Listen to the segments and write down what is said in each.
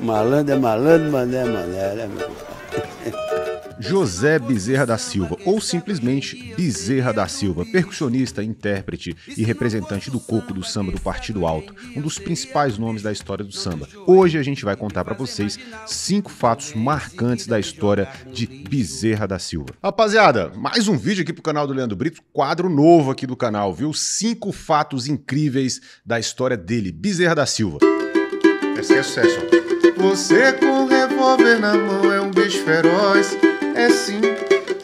Malandro é malandro, mané é mané, né, José Bezerra da Silva, ou simplesmente Bezerra da Silva, percussionista, intérprete e representante do coco do samba do Partido Alto, um dos principais nomes da história do samba. Hoje a gente vai contar para vocês cinco fatos marcantes da história de Bezerra da Silva. Rapaziada, mais um vídeo aqui pro canal do Leandro Brito, quadro novo aqui do canal, viu? Cinco fatos incríveis da história dele, Bezerra da Silva. Esse é sucesso. Você com revólver na mão é um bicho feroz. É sim,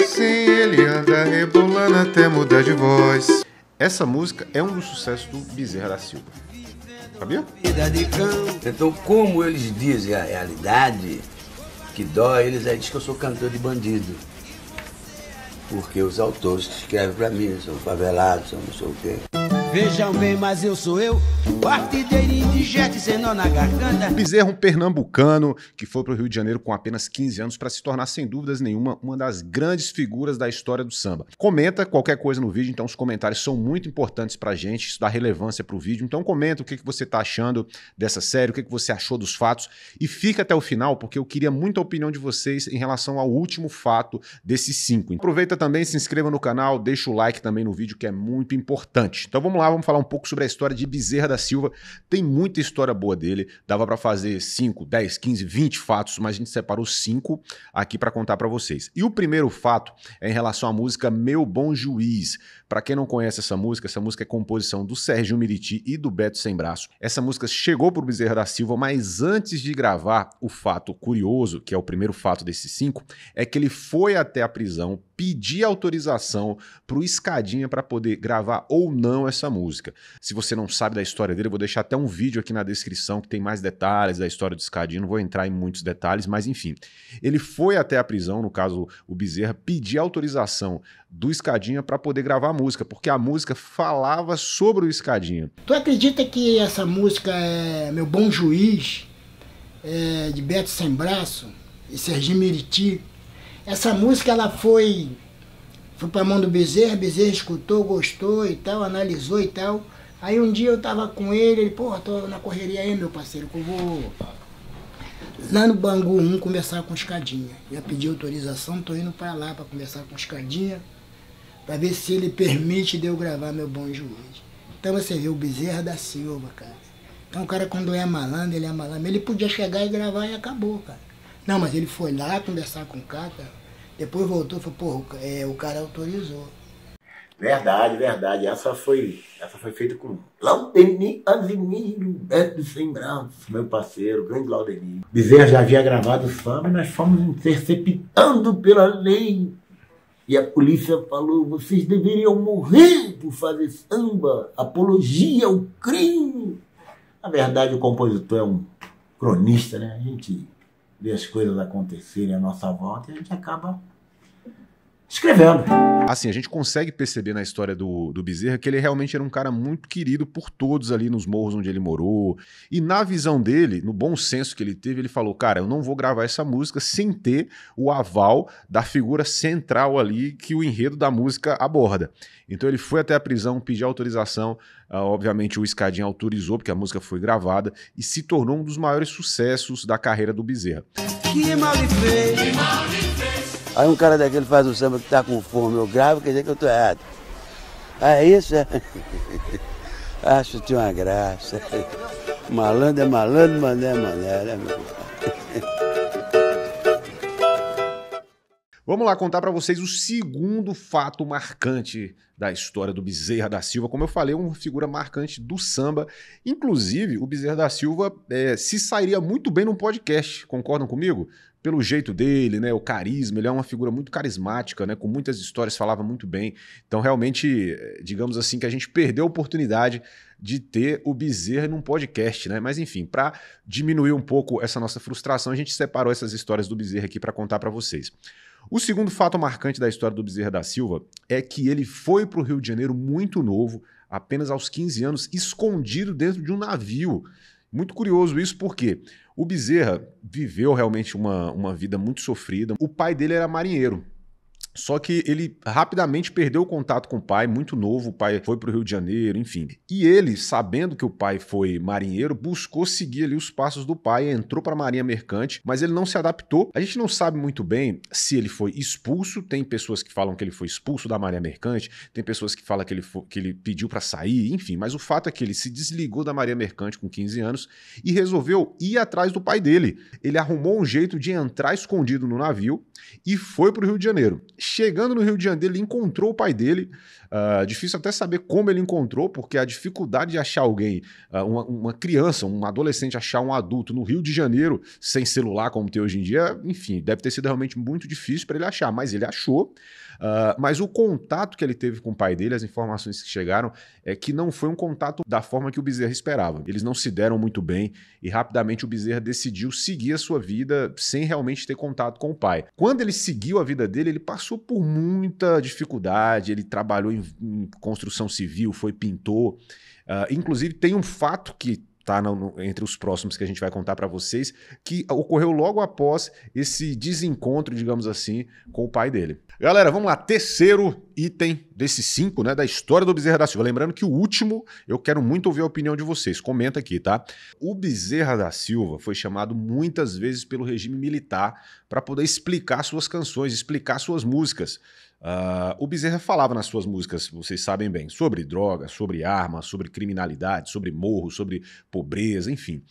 sem ele anda rebolando até mudar de voz. Essa música é um dos sucessos do Bezerra da Silva. Sabia? Então, como eles dizem a realidade que dói, eles aí dizem que eu sou cantor de bandido. Porque os autores que escrevem pra mim são favelados, são não sei o quê. Vejam bem, mas eu sou eu Partideiro zenó na garganta. Bezerra, um pernambucano que foi para o Rio de Janeiro com apenas 15 anos para se tornar, sem dúvidas nenhuma, uma das grandes figuras da história do samba. Comenta qualquer coisa no vídeo, então os comentários são muito importantes para gente, isso dá relevância para o vídeo. Então comenta o que, que você está achando dessa série, o que, que você achou dos fatos e fica até o final, porque eu queria muito a opinião de vocês em relação ao último fato desses cinco. Aproveita também, se inscreva no canal, deixa o like também no vídeo, que é muito importante. Então vamos lá, vamos falar um pouco sobre a história de Bezerra da Silva tem muita história boa dele. Dava para fazer 5, 10, 15, 20 fatos, mas a gente separou cinco aqui para contar para vocês. E o primeiro fato é em relação à música Meu Bom Juiz. Para quem não conhece essa música, essa música é composição do Sérgio Miriti e do Beto Sem Braço. Essa música chegou pro Bezerra da Silva, mas antes de gravar, o fato curioso, que é o primeiro fato desses cinco, é que ele foi até a prisão pedir autorização pro Escadinha para poder gravar ou não essa música. Se você não sabe da história história dele. Eu vou deixar até um vídeo aqui na descrição que tem mais detalhes da história do Escadinho. Não vou entrar em muitos detalhes, mas enfim. Ele foi até a prisão, no caso o Bezerra, pedir autorização do Escadinha para poder gravar a música, porque a música falava sobre o Escadinha. Tu acredita que essa música é Meu Bom Juiz, é, de Beto Sem Braço e Serginho Miriti? Essa música ela foi, foi para a mão do Bezerra, Bezerra escutou, gostou e tal, analisou e tal. Aí um dia eu tava com ele, ele, pô, tô na correria aí, meu parceiro, que eu vou lá no Bangu 1 conversar com o Escadinha. Já pedi autorização, tô indo para lá para conversar com o Escadinha, para ver se ele permite de eu gravar meu bom juiz. Então você vê o Bezerra da Silva, cara. Então o cara quando é malandro, ele é malandro. Ele podia chegar e gravar e acabou, cara. Não, mas ele foi lá conversar com o cara, depois voltou e falou, pô, é, o cara autorizou. Verdade, verdade. Essa foi, essa foi feita com Laudenir Azimiro, Beto Sem Braços, meu parceiro, grande Laudenir. Bezerra já havia gravado samba e nós fomos interceptando pela lei. E a polícia falou: vocês deveriam morrer por fazer samba, apologia ao crime. Na verdade, o compositor é um cronista, né? A gente vê as coisas acontecerem à nossa volta e a gente acaba escrevendo. Assim, a gente consegue perceber na história do, do Bezerra que ele realmente era um cara muito querido por todos ali nos morros onde ele morou. E na visão dele, no bom senso que ele teve, ele falou: Cara, eu não vou gravar essa música sem ter o aval da figura central ali que o enredo da música aborda. Então ele foi até a prisão, pedir autorização. Uh, obviamente o Escadinha autorizou, porque a música foi gravada e se tornou um dos maiores sucessos da carreira do Bezerra. Que mal fez, que mal fez. Aí um cara daquele faz um samba que está com fome, eu gravo, quer dizer que eu estou errado. Ah, isso é isso? Acho é uma graça. Malandro é malandro, mané é mané, né, Vamos lá contar para vocês o segundo fato marcante da história do Bezerra da Silva. Como eu falei, uma figura marcante do samba. Inclusive, o Bezerra da Silva é, se sairia muito bem num podcast, concordam comigo? pelo jeito dele, né? O carisma, ele é uma figura muito carismática, né? Com muitas histórias, falava muito bem. Então, realmente, eh, digamos assim, que a gente perdeu a oportunidade de ter o Bezerra num podcast, né? Mas enfim, para diminuir um pouco essa nossa frustração, a gente separou essas histórias do Bezerra aqui para contar para vocês. O segundo fato marcante da história do Bezerra da Silva é que ele foi para o Rio de Janeiro muito novo, apenas aos 15 anos, escondido dentro de um navio. Muito curioso isso, porque o Bezerra viveu realmente uma, uma vida muito sofrida. O pai dele era marinheiro. Só que ele rapidamente perdeu o contato com o pai, muito novo, o pai foi para o Rio de Janeiro, enfim. E ele, sabendo que o pai foi marinheiro, buscou seguir ali os passos do pai, entrou para a Marinha Mercante, mas ele não se adaptou. A gente não sabe muito bem se ele foi expulso, tem pessoas que falam que ele foi expulso da Marinha Mercante, tem pessoas que falam que ele, foi, que ele pediu para sair, enfim. Mas o fato é que ele se desligou da Marinha Mercante com 15 anos e resolveu ir atrás do pai dele. Ele arrumou um jeito de entrar escondido no navio e foi para o Rio de Janeiro. Chegando no Rio de Janeiro, ele encontrou o pai dele. Uh, difícil até saber como ele encontrou, porque a dificuldade de achar alguém, uh, uma, uma, criança, um adolescente, achar um adulto no Rio de Janeiro sem celular como tem hoje em dia, enfim, deve ter sido realmente muito difícil para ele achar, mas ele achou. Uh, mas o contato que ele teve com o pai dele, as informações que chegaram, é que não foi um contato da forma que o Bezerra esperava. Eles não se deram muito bem e rapidamente o Bezerra decidiu seguir a sua vida sem realmente ter contato com o pai. Quando ele seguiu a vida dele, ele passou passou por muita dificuldade, ele trabalhou em, em construção civil, foi pintor. Uh, inclusive, tem um fato que tá no, no, entre os próximos que a gente vai contar para vocês, que ocorreu logo após esse desencontro, digamos assim, com o pai dele. Galera, vamos lá, terceiro item desses cinco, né, da história do Bezerra da Silva. Lembrando que o último, eu quero muito ouvir a opinião de vocês. Comenta aqui, tá? O Bezerra da Silva foi chamado muitas vezes pelo regime militar para poder explicar suas canções, explicar suas músicas. Uh, o Bezerra falava nas suas músicas, vocês sabem bem, sobre droga, sobre arma, sobre criminalidade, sobre morro, sobre pobreza, enfim.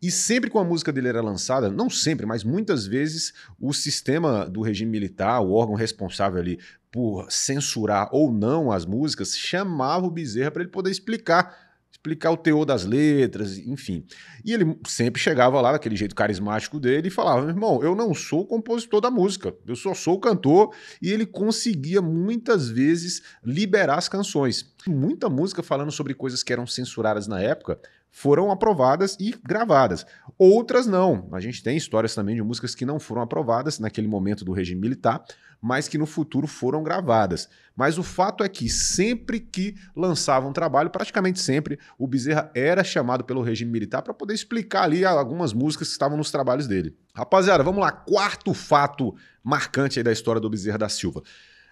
E sempre que a música dele era lançada, não sempre, mas muitas vezes, o sistema do regime militar, o órgão responsável ali por censurar ou não as músicas, chamava o Bezerra para ele poder explicar explicar o teor das letras, enfim. E ele sempre chegava lá, daquele jeito carismático dele, e falava: meu irmão, eu não sou o compositor da música, eu só sou o cantor. E ele conseguia muitas vezes liberar as canções. Muita música falando sobre coisas que eram censuradas na época foram aprovadas e gravadas. Outras não. A gente tem histórias também de músicas que não foram aprovadas naquele momento do regime militar, mas que no futuro foram gravadas. Mas o fato é que sempre que lançavam um trabalho, praticamente sempre, o Bezerra era chamado pelo regime militar para poder explicar ali algumas músicas que estavam nos trabalhos dele. Rapaziada, vamos lá. Quarto fato marcante da história do Bezerra da Silva.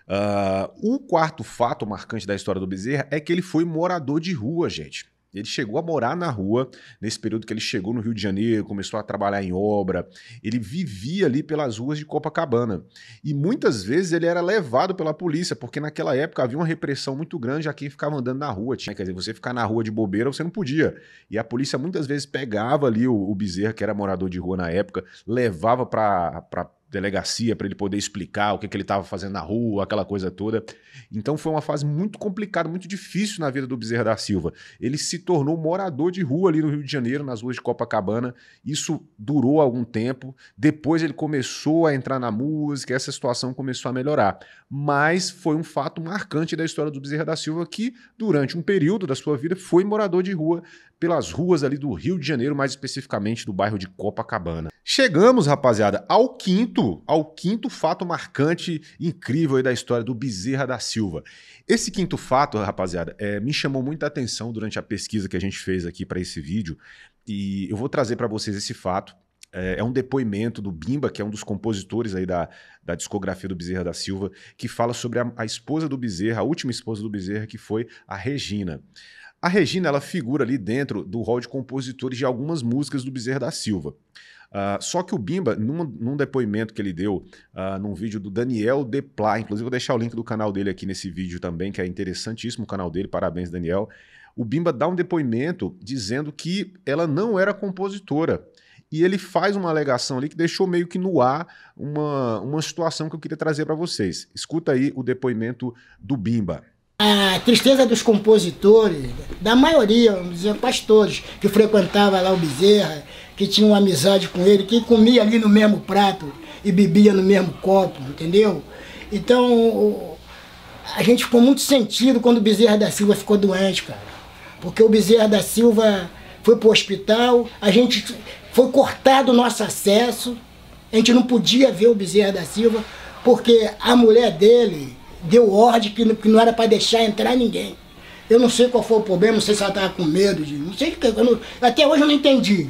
Uh, o quarto fato marcante da história do Bezerra é que ele foi morador de rua, gente. Ele chegou a morar na rua nesse período que ele chegou no Rio de Janeiro, começou a trabalhar em obra. Ele vivia ali pelas ruas de Copacabana. E muitas vezes ele era levado pela polícia, porque naquela época havia uma repressão muito grande a quem ficava andando na rua. Tinha, quer dizer, você ficar na rua de bobeira, você não podia. E a polícia muitas vezes pegava ali o, o Bezerra, que era morador de rua na época, levava para delegacia para ele poder explicar o que, que ele estava fazendo na rua, aquela coisa toda. Então foi uma fase muito complicada, muito difícil na vida do Bezerra da Silva. Ele se tornou morador de rua ali no Rio de Janeiro, nas ruas de Copacabana. Isso durou algum tempo. Depois ele começou a entrar na música, essa situação começou a melhorar. Mas foi um fato marcante da história do Bezerra da Silva que, durante um período da sua vida, foi morador de rua pelas ruas ali do Rio de Janeiro, mais especificamente do bairro de Copacabana. Chegamos, rapaziada, ao quinto, ao quinto fato marcante incrível da história do Bezerra da Silva. Esse quinto fato, rapaziada, é, me chamou muita atenção durante a pesquisa que a gente fez aqui para esse vídeo e eu vou trazer para vocês esse fato. É, é um depoimento do Bimba, que é um dos compositores aí da, da discografia do Bezerra da Silva, que fala sobre a, a esposa do Bezerra, a última esposa do Bezerra, que foi a Regina. A Regina ela figura ali dentro do rol de compositores de algumas músicas do Bezerra da Silva. Uh, só que o Bimba, num, num depoimento que ele deu uh, num vídeo do Daniel Deplá, inclusive vou deixar o link do canal dele aqui nesse vídeo também, que é interessantíssimo o canal dele, parabéns, Daniel. O Bimba dá um depoimento dizendo que ela não era compositora. E ele faz uma alegação ali que deixou meio que no ar uma, uma situação que eu queria trazer para vocês. Escuta aí o depoimento do Bimba a tristeza dos compositores, da maioria, vamos dizer, quase todos, que frequentava lá o Bezerra, que tinham amizade com ele, que comia ali no mesmo prato e bebia no mesmo copo, entendeu? Então, a gente ficou muito sentido quando o Bezerra da Silva ficou doente, cara. Porque o Bezerra da Silva foi para o hospital, a gente foi cortado o nosso acesso, a gente não podia ver o Bezerra da Silva, porque a mulher dele deu ordem que, que não era para deixar entrar ninguém. Eu não sei qual foi o problema, não sei se ela estava com medo, de, não sei, eu não, até hoje eu não entendi.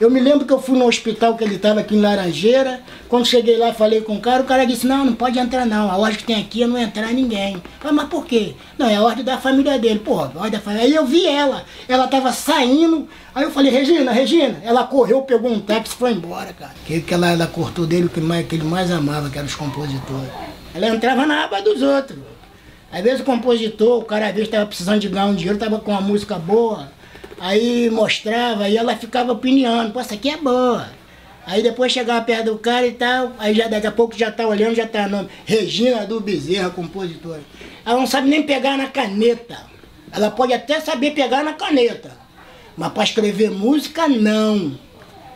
Eu me lembro que eu fui no hospital que ele estava aqui em Laranjeira, quando cheguei lá falei com o cara, o cara disse, não, não pode entrar não, a ordem que tem aqui é não entrar ninguém. Falei, mas por quê? Não, é a ordem da família dele, pô, a ordem da família. Aí eu vi ela, ela estava saindo, aí eu falei, Regina, Regina, ela correu, pegou um táxi e foi embora, cara. Que, que ela, ela cortou dele o que, mais, que ele mais amava, que eram os compositores. Ela entrava na aba dos outros. Às vezes o compositor, o cara às vezes estava precisando de ganhar um dinheiro, estava com uma música boa, aí mostrava e ela ficava opinando, pô, essa aqui é boa. Aí depois chegava perto do cara e tal, aí já, daqui a pouco já tá olhando, já tá nome. Regina do Bezerra, compositora. Ela não sabe nem pegar na caneta. Ela pode até saber pegar na caneta, mas para escrever música, não.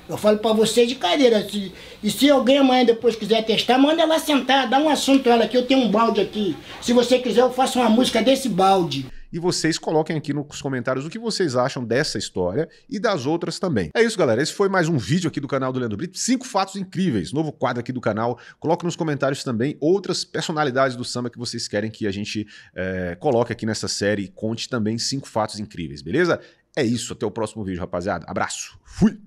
Eu falo para você de cadeira. Se, e se alguém amanhã depois quiser testar, manda ela sentar, dá um assunto a ela aqui. Eu tenho um balde aqui. Se você quiser, eu faço uma música desse balde e vocês coloquem aqui nos comentários o que vocês acham dessa história e das outras também. É isso, galera. Esse foi mais um vídeo aqui do canal do Leandro Brito. Cinco fatos incríveis. Novo quadro aqui do canal. Coloque nos comentários também outras personalidades do samba que vocês querem que a gente é, coloque aqui nessa série e conte também cinco fatos incríveis, beleza? É isso. Até o próximo vídeo, rapaziada. Abraço. Fui!